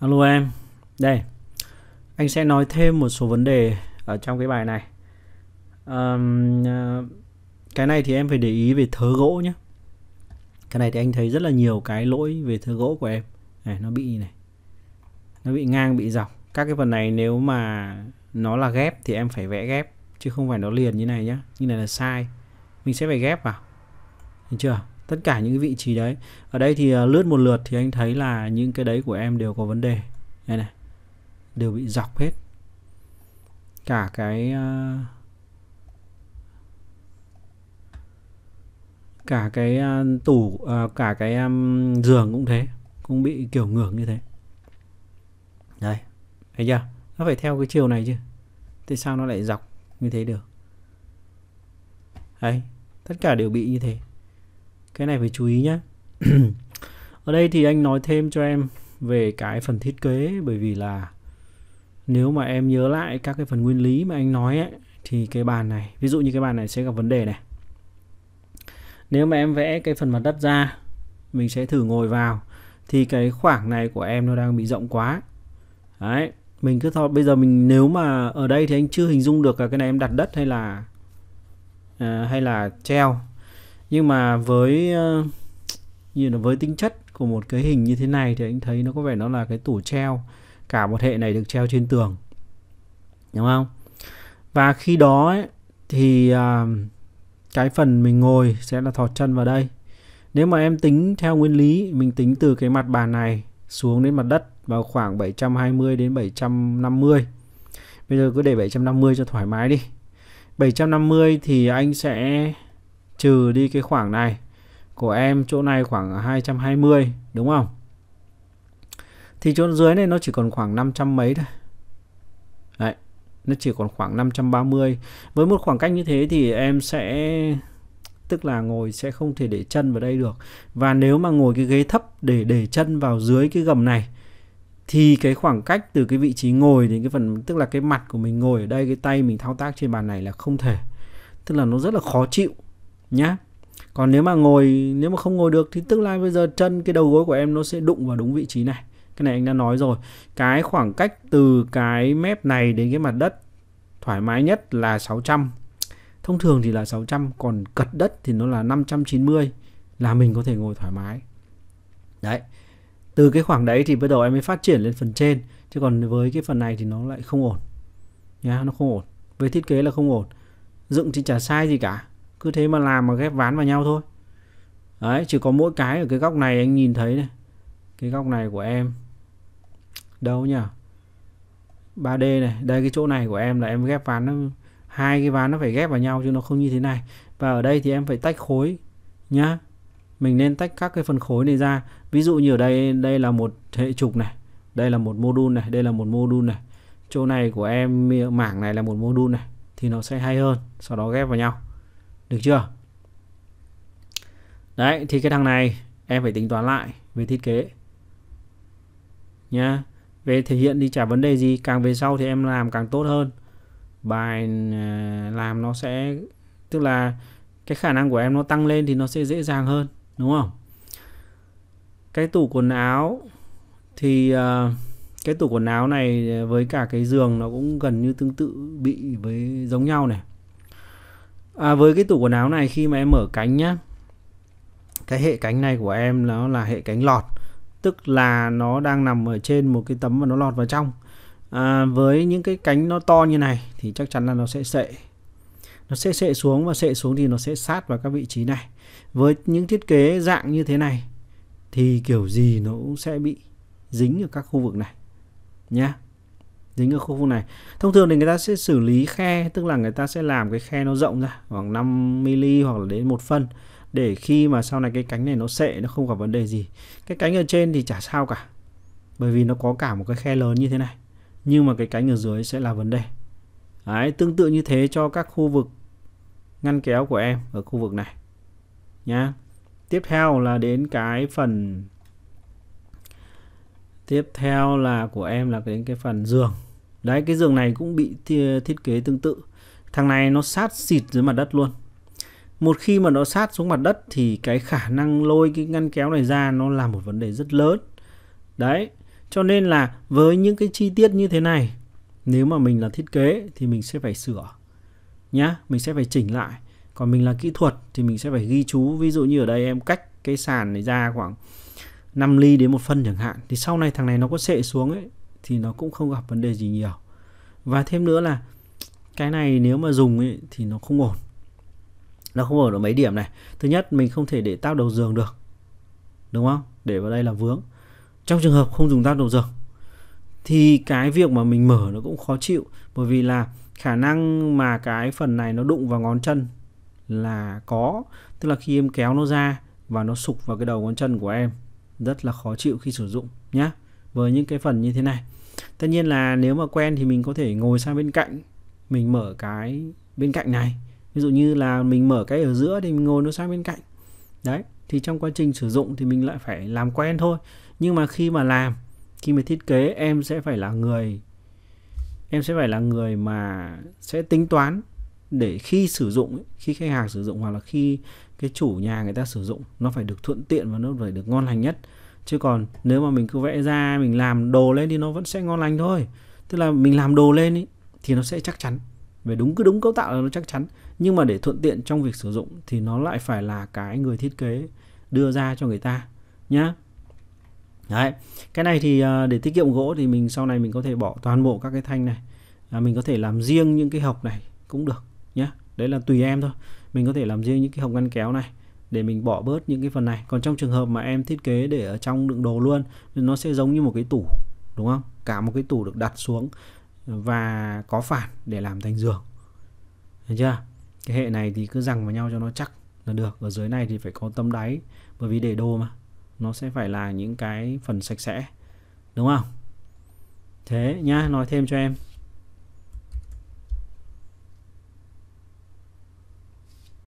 Alo em, đây anh sẽ nói thêm một số vấn đề ở trong cái bài này. Um, cái này thì em phải để ý về thớ gỗ nhé. Cái này thì anh thấy rất là nhiều cái lỗi về thớ gỗ của em. Này, nó bị này, nó bị ngang bị dọc. Các cái phần này nếu mà nó là ghép thì em phải vẽ ghép chứ không phải nó liền như này nhá. Như này là sai. Mình sẽ phải ghép vào, được chưa? tất cả những vị trí đấy ở đây thì ờ, lướt một lượt thì anh thấy là những cái đấy của em đều có vấn đề đây này đều bị dọc hết cả cái ờ, cả cái ờ, tủ cả cái giường cũng thế cũng bị kiểu ngưởng như thế đây thấy chưa nó phải theo cái chiều này chứ tại sao nó lại dọc như thế được đấy tất cả đều bị như thế cái này phải chú ý nhé ở đây thì anh nói thêm cho em về cái phần thiết kế bởi vì là nếu mà em nhớ lại các cái phần nguyên lý mà anh nói ấy, thì cái bàn này ví dụ như cái bàn này sẽ gặp vấn đề này nếu mà em vẽ cái phần mặt đất ra mình sẽ thử ngồi vào thì cái khoảng này của em nó đang bị rộng quá đấy mình cứ thôi bây giờ mình nếu mà ở đây thì anh chưa hình dung được là cái này em đặt đất hay là à, hay là treo nhưng mà với ờ, như là với tính chất của một cái hình như thế này thì anh thấy nó có vẻ nó là cái tủ treo cả một hệ này được treo trên tường đúng không và khi đó ấy, thì ờ, cái phần mình ngồi sẽ là thọt chân vào đây nếu mà em tính theo nguyên lý mình tính từ cái mặt bàn này xuống đến mặt đất vào khoảng 720 đến 750 bây giờ cứ để 750 cho thoải mái đi 750 thì anh sẽ trừ đi cái khoảng này của em chỗ này khoảng 220 đúng không thì chỗ dưới này nó chỉ còn khoảng 500 mấy thôi đấy nó chỉ còn khoảng 530 với một khoảng cách như thế thì em sẽ tức là ngồi sẽ không thể để chân vào đây được và nếu mà ngồi cái ghế thấp để để chân vào dưới cái gầm này thì cái khoảng cách từ cái vị trí ngồi đến cái phần tức là cái mặt của mình ngồi ở đây cái tay mình thao tác trên bàn này là không thể tức là nó rất là khó chịu nhá còn nếu mà ngồi nếu mà không ngồi được thì tương lai bây giờ chân cái đầu gối của em nó sẽ đụng vào đúng vị trí này cái này anh đã nói rồi cái khoảng cách từ cái mép này đến cái mặt đất thoải mái nhất là 600 thông thường thì là 600 còn cật đất thì nó là 590 là mình có thể ngồi thoải mái đấy từ cái khoảng đấy thì bắt đầu em mới phát triển lên phần trên chứ còn với cái phần này thì nó lại không ổn nhá nó không ổn với thiết kế là không ổn dựng thì chả sai gì cả cứ thế mà làm mà ghép ván vào nhau thôi đấy chỉ có mỗi cái ở cái góc này anh nhìn thấy này cái góc này của em đâu nhỉ 3D này đây cái chỗ này của em là em ghép ván nó hai cái ván nó phải ghép vào nhau chứ nó không như thế này và ở đây thì em phải tách khối nhá mình nên tách các cái phần khối này ra ví dụ như ở đây đây là một hệ trục này đây là một module này đây là một module này chỗ này của em mảng này là một module này thì nó sẽ hay hơn sau đó ghép vào nhau được chưa đấy thì cái thằng này em phải tính toán lại về thiết kế nhá về thể hiện đi chả vấn đề gì càng về sau thì em làm càng tốt hơn bài ờ, làm nó sẽ tức là cái khả năng của em nó tăng lên thì nó sẽ dễ dàng hơn đúng không cái tủ quần áo thì ờ, cái tủ quần áo này với cả cái giường nó cũng gần như tương tự bị với giống nhau này à, với cái tủ quần áo này khi mà em mở cánh nhá cái hệ cánh này của em nó là hệ cánh lọt tức là nó đang nằm ở trên một cái tấm và nó lọt vào trong à, với những cái cánh nó to như này thì chắc chắn là nó sẽ sệ nó sẽ sệ xuống và sệ xuống thì nó sẽ sát vào các vị trí này với những thiết kế dạng như thế này thì kiểu gì nó cũng sẽ bị dính ở các khu vực này nhé dính ở khu vực này thông thường thì người ta sẽ xử lý khe tức là người ta sẽ làm cái khe nó rộng ra khoảng 5 mm hoặc là đến một phân để khi mà sau này cái cánh này nó sệ nó không có vấn đề gì cái cánh ở trên thì chả sao cả bởi vì nó có cả một cái khe lớn như thế này nhưng mà cái cánh ở dưới sẽ là vấn đề Đấy, tương tự như thế cho các khu vực ngăn kéo của em ở khu vực này nhá tiếp theo là đến cái phần tiếp theo là của em là đến cái phần giường đấy cái giường này cũng bị thiết kế tương tự thằng này nó sát xịt dưới mặt đất luôn một khi mà nó sát xuống mặt đất thì cái khả năng lôi cái ngăn kéo này ra nó là một vấn đề rất lớn đấy cho nên là với những cái chi tiết như thế này nếu mà mình là thiết kế thì mình sẽ phải sửa nhá mình sẽ phải chỉnh lại còn mình là kỹ thuật thì mình sẽ phải ghi chú ví dụ như ở đây em cách cái sàn này ra khoảng 5 ly đến một phân chẳng hạn thì sau này thằng này nó có sệ xuống ấy thì nó cũng không gặp vấn đề gì nhiều và thêm nữa là cái này nếu mà dùng ấy, thì nó không ổn nó không ổn ở mấy điểm này thứ nhất mình không thể để tao đầu giường được đúng không để vào đây là vướng trong trường hợp không dùng tao đầu giường thì cái việc mà mình mở nó cũng khó chịu bởi vì là khả năng mà cái phần này nó đụng vào ngón chân là có tức là khi em kéo nó ra và nó sụp vào cái đầu ngón chân của em rất là khó chịu khi sử dụng nhé với những cái phần như thế này tất nhiên là nếu mà quen thì mình có thể ngồi sang bên cạnh mình mở cái bên cạnh này ví dụ như là mình mở cái ở giữa thì mình ngồi nó sang bên cạnh đấy thì trong quá trình sử dụng thì mình lại phải làm quen thôi nhưng mà khi mà làm khi mà thiết kế em sẽ phải là người em sẽ phải là người mà sẽ tính toán để khi sử dụng khi khách hàng sử dụng hoặc là khi cái chủ nhà người ta sử dụng nó phải được thuận tiện và nó phải được ngon lành nhất chứ còn nếu mà mình cứ vẽ ra mình làm đồ lên thì nó vẫn sẽ ngon lành thôi tức là mình làm đồ lên ý, thì nó sẽ chắc chắn về đúng cứ đúng cấu tạo là nó chắc chắn nhưng mà để thuận tiện trong việc sử dụng thì nó lại phải là cái người thiết kế đưa ra cho người ta nhá đấy cái này thì à, để tiết kiệm gỗ thì mình sau này mình có thể bỏ toàn bộ các cái thanh này à, mình có thể làm riêng những cái hộc này cũng được nhé đấy là tùy em thôi mình có thể làm riêng những cái hộp ngăn kéo này để mình bỏ bớt những cái phần này còn trong trường hợp mà em thiết kế để ở trong đựng đồ luôn nó sẽ giống như một cái tủ đúng không cả một cái tủ được đặt xuống và có phản để làm thành giường Thấy chưa cái hệ này thì cứ rằng vào nhau cho nó chắc là được ở dưới này thì phải có tấm đáy bởi vì để đồ mà nó sẽ phải là những cái phần sạch sẽ đúng không thế nhá nói thêm cho em